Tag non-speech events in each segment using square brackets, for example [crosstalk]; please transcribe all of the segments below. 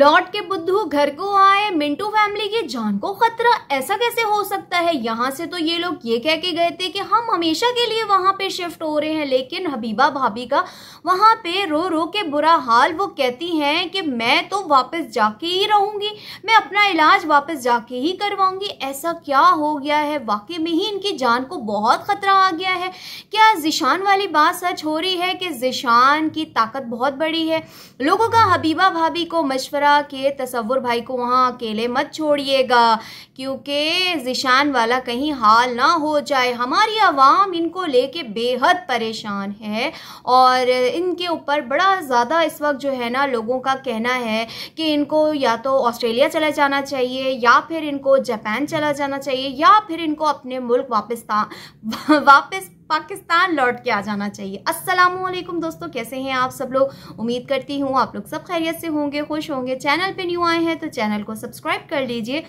लौट के बुद्धू घर को आए मिंटू फैमिली की जान को खतरा ऐसा कैसे हो सकता है यहाँ से तो ये लोग ये कह के गए थे कि हम हमेशा के लिए वहाँ पे शिफ्ट हो रहे हैं लेकिन हबीबा भाभी का वहाँ पे रो रो के बुरा हाल वो कहती हैं कि मैं तो वापस जाके ही रहूँगी मैं अपना इलाज वापस जाके ही करवाऊँगी ऐसा क्या हो गया है वाकई में ही इनकी जान को बहुत खतरा आ गया है जिशान वाली बात सच हो रही है कि जिशान की ताकत बहुत बड़ी है लोगों का हबीबा भाभी को मशवरा के तस्वुर भाई को वहाँ अकेले मत छोड़िएगा क्योंकि जिशान वाला कहीं हाल ना हो जाए हमारी आवाम इनको लेके बेहद परेशान है और इनके ऊपर बड़ा ज़्यादा इस वक्त जो है ना लोगों का कहना है कि इनको या तो ऑस्ट्रेलिया चला जाना चाहिए या फिर इनको जापान चला जाना चाहिए या फिर इनको अपने मुल्क वापस [laughs] वापस पाकिस्तान लौट के आ जाना चाहिए अस्सलाम वालेकुम दोस्तों कैसे हैं आप सब लोग उम्मीद करती हूँ आप लोग सब खैरियत से होंगे खुश होंगे चैनल पे न्यू आए हैं तो चैनल को सब्सक्राइब कर लीजिए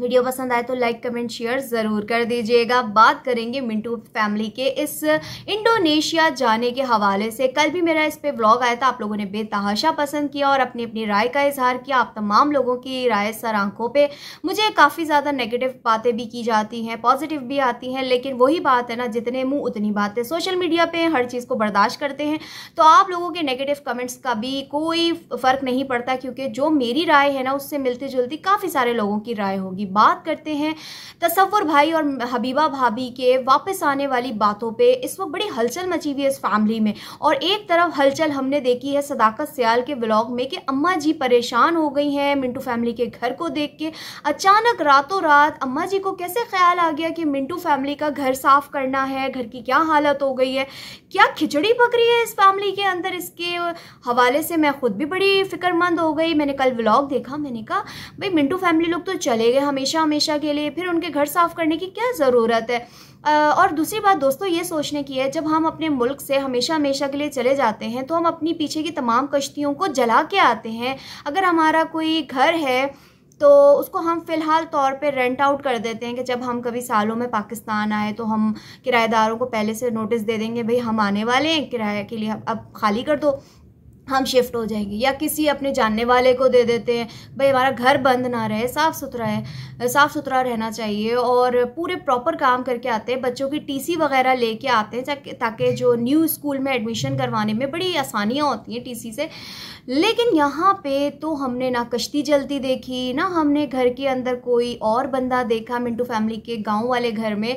वीडियो पसंद आए तो लाइक कमेंट शेयर ज़रूर कर दीजिएगा बात करेंगे मिंटू फैमिली के इस इंडोनेशिया जाने के हवाले से कल भी मेरा इस पर ब्लॉग आया था आप लोगों ने बेतहाशा पसंद किया और अपनी अपनी राय का इजहार किया आप तमाम लोगों की राय सर आंखों पर मुझे काफ़ी ज़्यादा नेगेटिव बातें भी की जाती हैं पॉजिटिव भी आती हैं लेकिन वही बात है ना जितने मुँह उतनी बातें सोशल मीडिया पर हर चीज़ को बर्दाश्त करते हैं तो आप लोगों के नेगेटिव कमेंट्स का भी कोई फ़र्क नहीं पड़ता क्योंकि जो मेरी राय है ना उससे मिलती जुलती काफ़ी सारे लोगों की राय होगी की बात करते हैं तस्वुर भाई और हबीबा भाभी के वापस आने वाली बातों पे इस वक्त बड़ी हलचल मची हुई है इस फैमिली में और एक तरफ हलचल हमने देखी है सदाकत सयाल के ब्लॉग में कि अम्मा जी परेशान हो गई हैं मिंटू फैमिली के घर को देख के अचानक रातों रात अम्मा जी को कैसे ख्याल आ गया कि मिंटू फैमिली का घर साफ करना है घर की क्या हालत हो गई है क्या खिचड़ी पक रही है इस फैमिली के अंदर इसके हवाले से मैं खुद भी बड़ी फिक्रमंद हो गई मैंने कल व्लॉग देखा मैंने कहा भाई मिंटू फैमिली लोग तो चले गए हमेशा हमेशा के लिए फिर उनके घर साफ़ करने की क्या ज़रूरत है और दूसरी बात दोस्तों ये सोचने की है जब हम अपने मुल्क से हमेशा हमेशा के लिए चले जाते हैं तो हम अपनी पीछे की तमाम कश्तियों को जला के आते हैं अगर हमारा कोई घर है तो उसको हम फ़िलहाल तौर पे रेंट आउट कर देते हैं कि जब हम कभी सालों में पाकिस्तान आए तो हम किराएदारों को पहले से नोटिस दे देंगे भाई हम आने वाले हैं किराए के लिए अब खाली कर दो हम शिफ्ट हो जाएंगे या किसी अपने जानने वाले को दे देते हैं भाई हमारा घर बंद ना रहे साफ़ सुथरा है साफ़ सुथरा रहना चाहिए और पूरे प्रॉपर काम करके आते हैं बच्चों की टीसी वगैरह लेके आते हैं ताकि जो न्यू स्कूल में एडमिशन करवाने में बड़ी आसानियाँ होती हैं टीसी से लेकिन यहाँ पे तो हमने ना कश्ती जलती देखी ना हमने घर के अंदर कोई और बंदा देखा मिंटू फैमिली के गाँव वाले घर में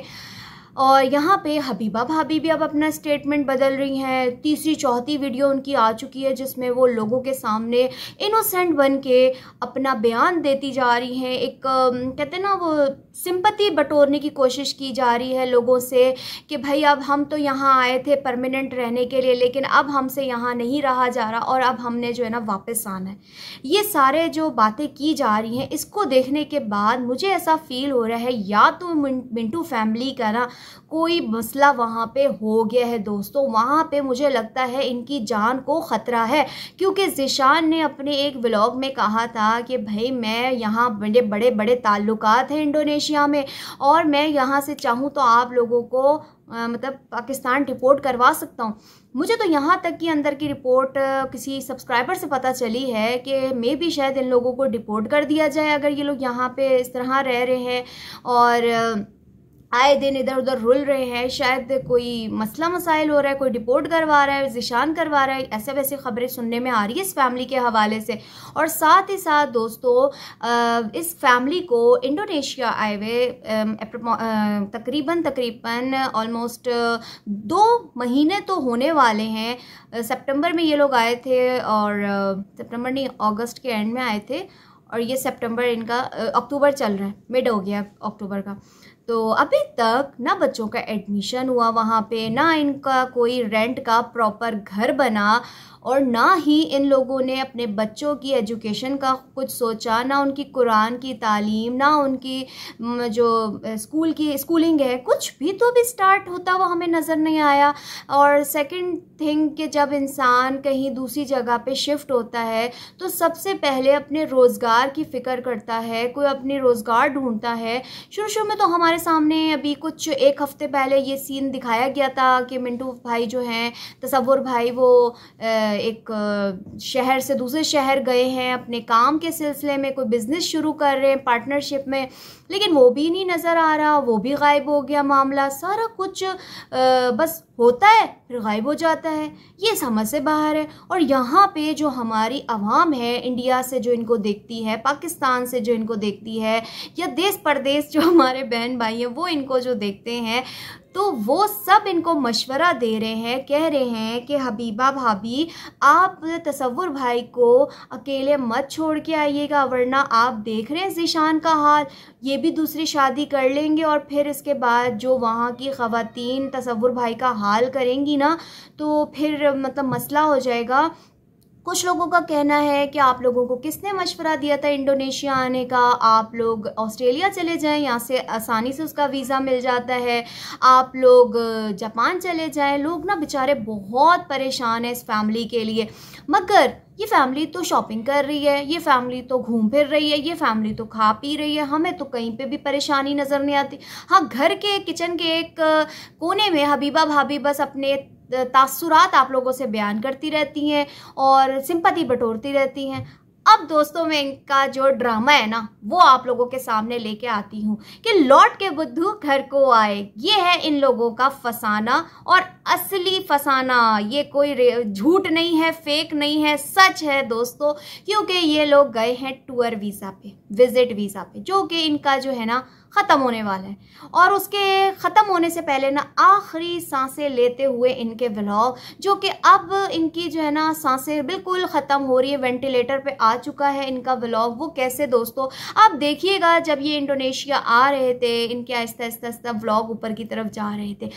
और यहाँ पे हबीबा भाभी भी अब अपना स्टेटमेंट बदल रही हैं तीसरी चौथी वीडियो उनकी आ चुकी है जिसमें वो लोगों के सामने इनोसेंट बन के अपना बयान देती जा रही हैं एक कहते ना वो सिंपति बटोरने की कोशिश की जा रही है लोगों से कि भाई अब हम तो यहाँ आए थे परमानेंट रहने के लिए लेकिन अब हमसे यहाँ नहीं रहा जा रहा और अब हमने जो है ना वापस आना है ये सारे जो बातें की जा रही हैं इसको देखने के बाद मुझे ऐसा फील हो रहा है या तो मिंटू फैमिली का ना कोई मसला वहाँ पे हो गया है दोस्तों वहाँ पे मुझे लगता है इनकी जान को ख़तरा है क्योंकि जिशान ने अपने एक ब्लॉग में कहा था कि भाई मैं यहाँ बड़े बड़े बड़े ताल्लुक हैं इंडोनेशिया में और मैं यहाँ से चाहूँ तो आप लोगों को आ, मतलब पाकिस्तान रिपोर्ट करवा सकता हूँ मुझे तो यहाँ तक कि अंदर की रिपोर्ट किसी सब्सक्राइबर से पता चली है कि मे भी शायद इन लोगों को डिपोर्ट कर दिया जाए अगर ये लोग यहाँ पे इस तरह रह रहे हैं और आए दिन इधर उधर रुल रहे हैं शायद कोई मसला मसाइल हो रहा है कोई डिपोर्ट करवा रहा है जिशान करवा रहा है ऐसे वैसे ख़बरें सुनने में आ रही है इस फैमिली के हवाले से और साथ ही साथ दोस्तों इस फैमिली को इंडोनेशिया आए हुए तकरीबन तकरीबन ऑलमोस्ट दो महीने तो होने वाले हैं सितंबर में ये लोग आए थे और सितंबर नहीं अगस्त के एंड में आए थे और ये सितंबर इनका अक्टूबर चल रहा है मिड हो गया अक्टूबर का तो अभी तक ना बच्चों का एडमिशन हुआ वहाँ पे ना इनका कोई रेंट का प्रॉपर घर बना और ना ही इन लोगों ने अपने बच्चों की एजुकेशन का कुछ सोचा ना उनकी कुरान की तालीम ना उनकी जो स्कूल की स्कूलिंग है कुछ भी तो भी स्टार्ट होता वो हमें नज़र नहीं आया और सेकंड थिंग कि जब इंसान कहीं दूसरी जगह पे शिफ्ट होता है तो सबसे पहले अपने रोज़गार की फ़िक्र करता है कोई अपने रोज़गार ढूंढता है शुरू शुरू में तो हमारे सामने अभी कुछ एक हफ़्ते पहले ये सीन दिखाया गया था कि मिंटू भाई जो हैं तस्वुर भाई वो एक शहर से दूसरे शहर गए हैं अपने काम के सिलसिले में कोई बिज़नेस शुरू कर रहे हैं पार्टनरशिप में लेकिन वो भी नहीं नज़र आ रहा वो भी गायब हो गया मामला सारा कुछ बस होता है फिर गायब हो जाता है ये समझ से बाहर है और यहाँ पे जो हमारी आवाम है इंडिया से जो इनको देखती है पाकिस्तान से जो इनको देखती है या देश परदेश जो हमारे बहन भाई हैं वो इनको जो देखते हैं तो वो सब इनको मशवरा दे रहे हैं कह रहे हैं कि हबीबा भाभी आप तस्वुर भाई को अकेले मत छोड़ के आइएगा वरना आप देख रहे हैं जीशान का हाल ये भी दूसरी शादी कर लेंगे और फिर इसके बाद जो वहाँ की ख़वातीन तसवुर भाई का हाल करेंगी ना तो फिर मतलब मसला हो जाएगा कुछ लोगों का कहना है कि आप लोगों को किसने मशवरा दिया था इंडोनेशिया आने का आप लोग ऑस्ट्रेलिया चले जाएं यहाँ से आसानी से उसका वीज़ा मिल जाता है आप लोग जापान चले जाएं लोग ना बेचारे बहुत परेशान हैं इस फैमिली के लिए मगर ये फैमिली तो शॉपिंग कर रही है ये फैमिली तो घूम फिर रही है ये फैमिली तो खा पी रही है हमें तो कहीं पे भी परेशानी नज़र नहीं आती हाँ घर के किचन के एक कोने में हबीबा भाभी बस अपने तासुरात आप लोगों से बयान करती रहती हैं और सिंपति बटोरती रहती हैं अब दोस्तों मैं इनका जो ड्रामा है ना वो आप लोगों के सामने लेके आती हूँ कि लौट के बुद्धू घर को आए ये है इन लोगों का फसाना और असली फसाना ये कोई झूठ नहीं है फेक नहीं है सच है दोस्तों क्योंकि ये लोग गए हैं टूर वीज़ा पे विजिट वीज़ा पे जो कि इनका जो है ना ख़त्म होने वाला है और उसके ख़त्म होने से पहले ना आखिरी सांसें लेते हुए इनके ब्लॉग जो कि अब इनकी जो है ना सांसें बिल्कुल ख़त्म हो रही है वेंटिलेटर पे आ चुका है इनका ब्लॉग वो कैसे दोस्तों आप देखिएगा जब ये इंडोनेशिया आ रहे थे इनके आहिस्ता आहिस्ता आहिस्ता व्लॉग ऊपर की तरफ जा रहे थे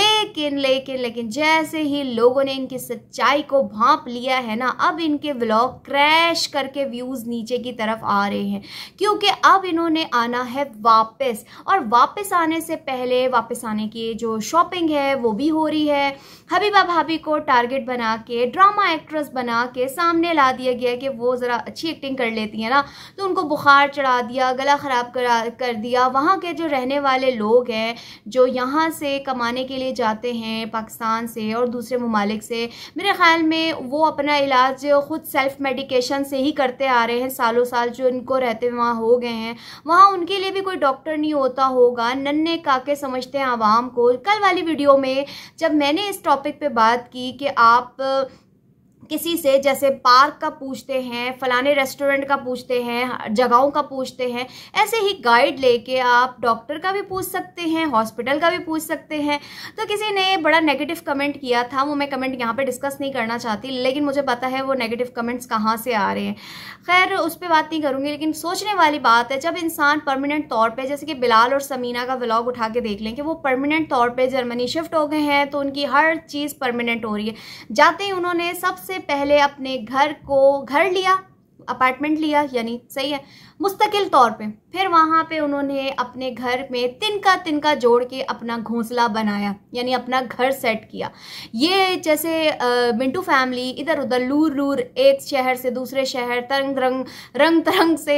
लेकिन लेकिन लेकिन जैसे ही लोगों ने इनकी सच्चाई को भाप लिया है ना अब इनके ब्लॉग क्रैश करके व्यूज़ नीचे की तरफ आ रहे हैं क्योंकि अब इन्होंने आना है वापस वापस और वापस आने से पहले वापस आने की जो शॉपिंग है वो भी हो रही है हबीबा भाभी को टारगेट बना के ड्रामा एक्ट्रेस बना के सामने ला दिया गया कि वो ज़रा अच्छी एक्टिंग कर लेती हैं ना तो उनको बुखार चढ़ा दिया गला ख़राब करा कर दिया वहाँ के जो रहने वाले लोग हैं जो यहाँ से कमाने के लिए जाते हैं पाकिस्तान से और दूसरे ममालिक से मेरे ख़्याल में वो अपना इलाज ख़ुद सेल्फ मेडिकेशन से ही करते आ रहे हैं सालों साल जो इनको रहते हुए वहाँ हो गए हैं वहाँ उनके लिए भी कोई डॉक्टर डॉक्टर नहीं होता होगा नन्हे काके समझते हैं आवाम को कल वाली वीडियो में जब मैंने इस टॉपिक पे बात की कि आप किसी से जैसे पार्क का पूछते हैं फलाने रेस्टोरेंट का पूछते हैं जगहों का पूछते हैं ऐसे ही गाइड लेके आप डॉक्टर का भी पूछ सकते हैं हॉस्पिटल का भी पूछ सकते हैं तो किसी ने बड़ा नेगेटिव कमेंट किया था वो मैं कमेंट यहाँ पे डिस्कस नहीं करना चाहती लेकिन मुझे पता है वो नेगेटिव कमेंट्स कहाँ से आ रहे हैं खैर उस पर बात नहीं करूँगी लेकिन सोचने वाली बात है जब इंसान परमानेंट तौर पर जैसे कि बिलाल और समीना का ब्लॉग उठा के देख लें कि वो परमानेंट तौर पर जर्मनी शिफ्ट हो गए हैं तो उनकी हर चीज़ परमानेंट हो रही है जाते ही उन्होंने सबसे पहले अपने घर को घर लिया अपार्टमेंट लिया यानी सही है मुस्तकिल तौर पे फिर वहाँ पे उन्होंने अपने घर में तिनका तिनका जोड़ के अपना घोंसला बनाया यानी अपना घर सेट किया ये जैसे मिंटू फैमिली इधर उधर लूर लूर एक शहर से दूसरे शहर तरंग रंग रंग तरंग से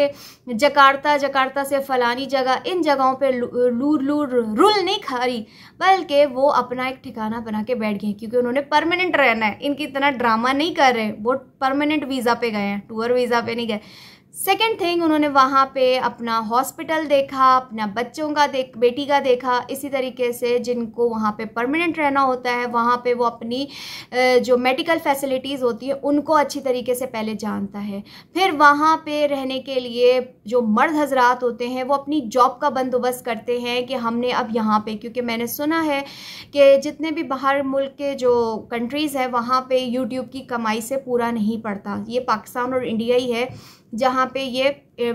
जकार्ता जकार्ता से फलानी जगह इन जगहों पे लूर लूर रुल नहीं खारी बल्कि वो अपना एक ठिकाना बना के बैठ गए क्योंकि उन्होंने परमानेंट रहना है इनकी इतना ड्रामा नहीं कर रहे वो परमानेंट वीज़ा पे गए हैं टूर वीज़ा पे नहीं गए सेकेंड थिंग उन्होंने वहाँ पे अपना हॉस्पिटल देखा अपना बच्चों का देख बेटी का देखा इसी तरीके से जिनको वहाँ पे परमानेंट रहना होता है वहाँ पे वो अपनी जो मेडिकल फैसिलिटीज़ होती है उनको अच्छी तरीके से पहले जानता है फिर वहाँ पे रहने के लिए जो मर्द हजरात होते हैं वो अपनी जॉब का बंदोबस्त करते हैं कि हमने अब यहाँ पर क्योंकि मैंने सुना है कि जितने भी बाहर मुल्क के जो कंट्रीज़ हैं वहाँ पर यूट्यूब की कमाई से पूरा नहीं पड़ता ये पाकिस्तान और इंडिया ही है जहाँ पे ये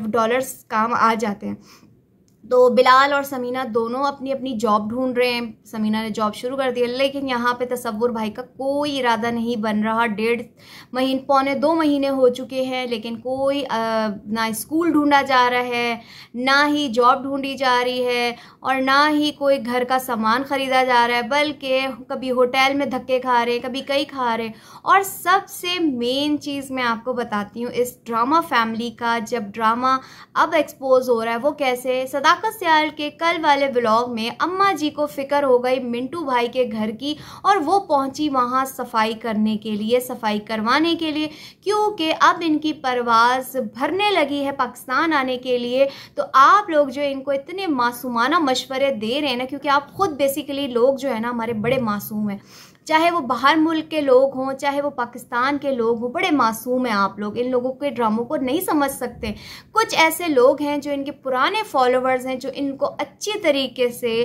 डॉलर्स काम आ जाते हैं तो बिलाल और समीना दोनों अपनी अपनी जॉब ढूंढ रहे हैं समीना ने जॉब शुरू कर दी है लेकिन यहाँ पे तस्वुर भाई का कोई इरादा नहीं बन रहा डेढ़ महीने पौने दो महीने हो चुके हैं लेकिन कोई आ, ना स्कूल ढूंढा जा रहा है ना ही जॉब ढूंढी जा रही है और ना ही कोई घर का सामान ख़रीदा जा रहा है बल्कि कभी होटल में धक्के खा रहे हैं कभी कहीं खा रहे हैं और सबसे मेन चीज़ मैं आपको बताती हूँ इस ड्रामा फैमिली का जब ड्रामा अब एक्सपोज हो रहा है वो कैसे सदा काका सियाल के कल वाले ब्लॉग में अम्मा जी को फिक्र हो गई मिंटू भाई के घर की और वो पहुंची वहां सफाई करने के लिए सफाई करवाने के लिए क्योंकि अब इनकी परवाज भरने लगी है पाकिस्तान आने के लिए तो आप लोग जो इनको इतने मासूमाना मशवरे दे रहे हैं ना क्योंकि आप खुद बेसिकली लोग जो है ना हमारे बड़े मासूम हैं चाहे वो बाहर मुल्क के लोग हों चाहे वो पाकिस्तान के लोग हों बड़े मासूम हैं आप लोग इन लोगों के ड्रामों को नहीं समझ सकते कुछ ऐसे लोग हैं जो इनके पुराने फॉलोवर्स हैं जो इनको अच्छी तरीके से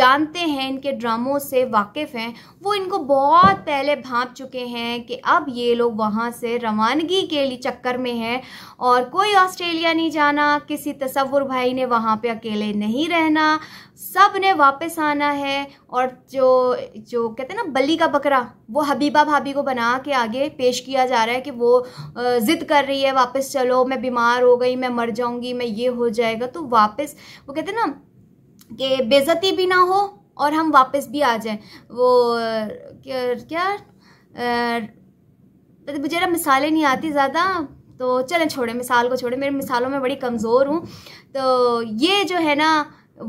जानते हैं इनके ड्रामों से वाकिफ़ हैं वो इनको बहुत पहले भाप चुके हैं कि अब ये लोग वहाँ से रवानगी के लिए चक्कर में हैं और कोई ऑस्ट्रेलिया नहीं जाना किसी तस्वुर भाई ने वहाँ पर अकेले नहीं रहना सब ने वापस आना है और जो जो कहते हैं ना बली का बकरा वो हबीबा भाभी को बना के आगे पेश किया जा रहा है कि वो ज़िद कर रही है वापस चलो मैं बीमार हो गई मैं मर जाऊंगी मैं ये हो जाएगा तो वापस वो कहते ना कि बेज़ती भी ना हो और हम वापस भी आ जाएं वो क्या तो मुझे ना मिसालें नहीं आती ज़्यादा तो चलें छोड़ें मिसाल को छोड़ें मेरे मिसालों में बड़ी कमज़ोर हूँ तो ये जो है ना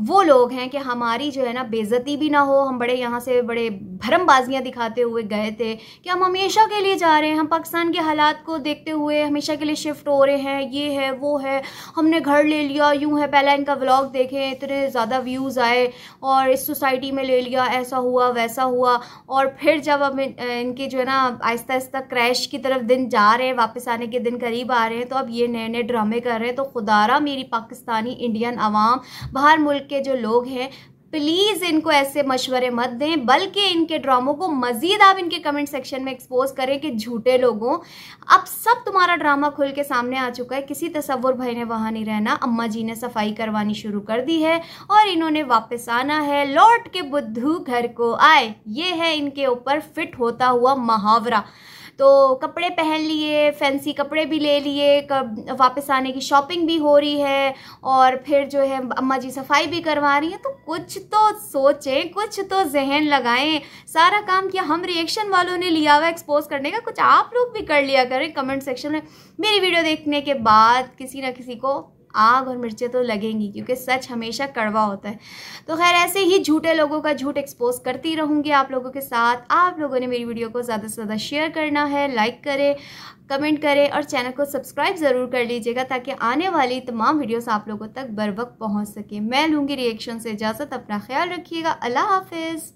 वो लोग हैं कि हमारी जो है ना बेज़ती भी ना हो हम बड़े यहाँ से बड़े धर्मबाजियाँ दिखाते हुए गए थे कि हम हमेशा के लिए जा रहे हैं हम पाकिस्तान के हालात को देखते हुए हमेशा के लिए शिफ्ट हो रहे हैं ये है वो है हमने घर ले लिया यूँ है पहला इनका व्लॉग देखे इतने ज़्यादा व्यूज़ आए और इस सोसाइटी में ले लिया ऐसा हुआ वैसा हुआ और फिर जब हम इनके जो है ना आहिस्ता आहिस्ता क्रैश की तरफ दिन जा रहे हैं वापस आने के दिन करीब आ रहे हैं तो अब ये नए नए ड्रामे कर रहे हैं तो खुदारा मेरी पाकिस्तानी इंडियन आवाम बाहर मुल्क के जो लोग हैं प्लीज़ इनको ऐसे मशवरे मत दें बल्कि इनके ड्रामों को मज़ीद आप इनके कमेंट सेक्शन में एक्सपोज करें कि झूठे लोगों अब सब तुम्हारा ड्रामा खुल के सामने आ चुका है किसी तस्वुर भाई ने वहाँ नहीं रहना अम्मा जी ने सफाई करवानी शुरू कर दी है और इन्होंने वापस आना है लौट के बुद्धू घर को आए ये है इनके ऊपर फिट होता हुआ मुहावरा तो कपड़े पहन लिए फैंसी कपड़े भी ले लिए वापस आने की शॉपिंग भी हो रही है और फिर जो है अम्मा जी सफाई भी करवा रही हैं तो कुछ तो सोचें कुछ तो जहन लगाएं सारा काम किया हम रिएक्शन वालों ने लिया हुआ एक्सपोज करने का कुछ आप लोग भी कर लिया करें कमेंट सेक्शन में मेरी वीडियो देखने के बाद किसी ना किसी को आग और मिर्चें तो लगेंगी क्योंकि सच हमेशा कड़वा होता है तो खैर ऐसे ही झूठे लोगों का झूठ एक्सपोज करती रहूँगी आप लोगों के साथ आप लोगों ने मेरी वीडियो को ज़्यादा से ज़्यादा शेयर करना है लाइक करें कमेंट करें और चैनल को सब्सक्राइब ज़रूर कर लीजिएगा ताकि आने वाली तमाम वीडियोस आप लोगों तक बर वक्त पहुँच सके मैं लूँगी रिएक्शन से इजाज़त अपना ख्याल रखिएगा अल्लाह हाफिज़